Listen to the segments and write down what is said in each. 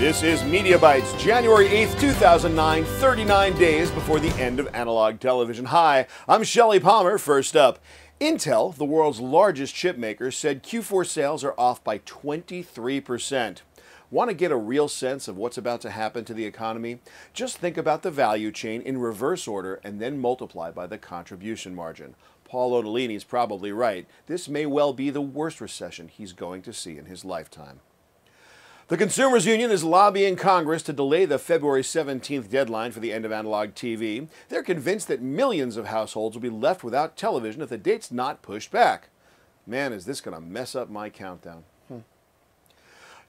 This is Media January 8th, 2009, 39 days before the end of analog television. Hi, I'm Shelley Palmer. First up, Intel, the world's largest chip maker, said Q4 sales are off by 23%. Want to get a real sense of what's about to happen to the economy? Just think about the value chain in reverse order and then multiply by the contribution margin. Paul is probably right. This may well be the worst recession he's going to see in his lifetime. The Consumers Union is lobbying Congress to delay the February 17th deadline for the end of analog TV. They're convinced that millions of households will be left without television if the date's not pushed back. Man, is this going to mess up my countdown.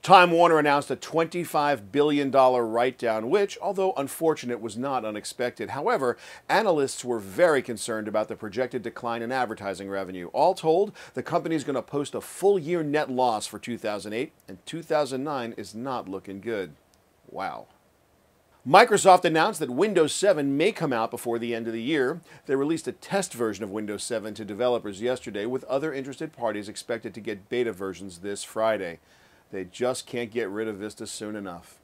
Time Warner announced a $25 billion write down, which, although unfortunate, was not unexpected. However, analysts were very concerned about the projected decline in advertising revenue. All told, the company is going to post a full year net loss for 2008, and 2009 is not looking good. Wow. Microsoft announced that Windows 7 may come out before the end of the year. They released a test version of Windows 7 to developers yesterday, with other interested parties expected to get beta versions this Friday. They just can't get rid of Vista soon enough.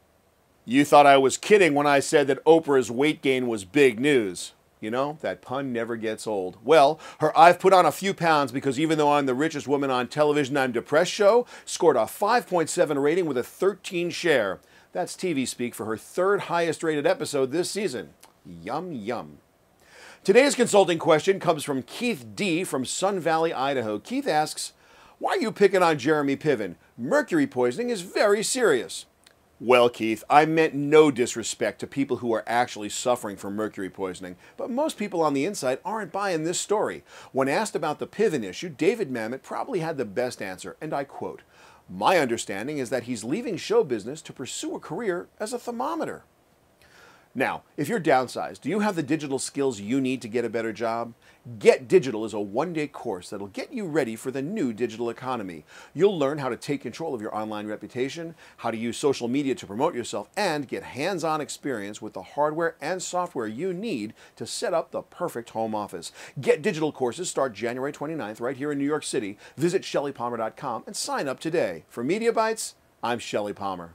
You thought I was kidding when I said that Oprah's weight gain was big news. You know, that pun never gets old. Well, her I've put on a few pounds because even though I'm the richest woman on television, I'm depressed show scored a 5.7 rating with a 13 share. That's TV speak for her third highest rated episode this season. Yum, yum. Today's consulting question comes from Keith D. from Sun Valley, Idaho. Keith asks, Why are you picking on Jeremy Piven? mercury poisoning is very serious. Well, Keith, I meant no disrespect to people who are actually suffering from mercury poisoning, but most people on the inside aren't buying this story. When asked about the Piven issue, David Mamet probably had the best answer, and I quote, My understanding is that he's leaving show business to pursue a career as a thermometer. Now, if you're downsized, do you have the digital skills you need to get a better job? Get Digital is a one day course that'll get you ready for the new digital economy. You'll learn how to take control of your online reputation, how to use social media to promote yourself, and get hands on experience with the hardware and software you need to set up the perfect home office. Get Digital courses start January 29th right here in New York City. Visit ShellyPalmer.com and sign up today. For Media Bites, I'm Shelly Palmer.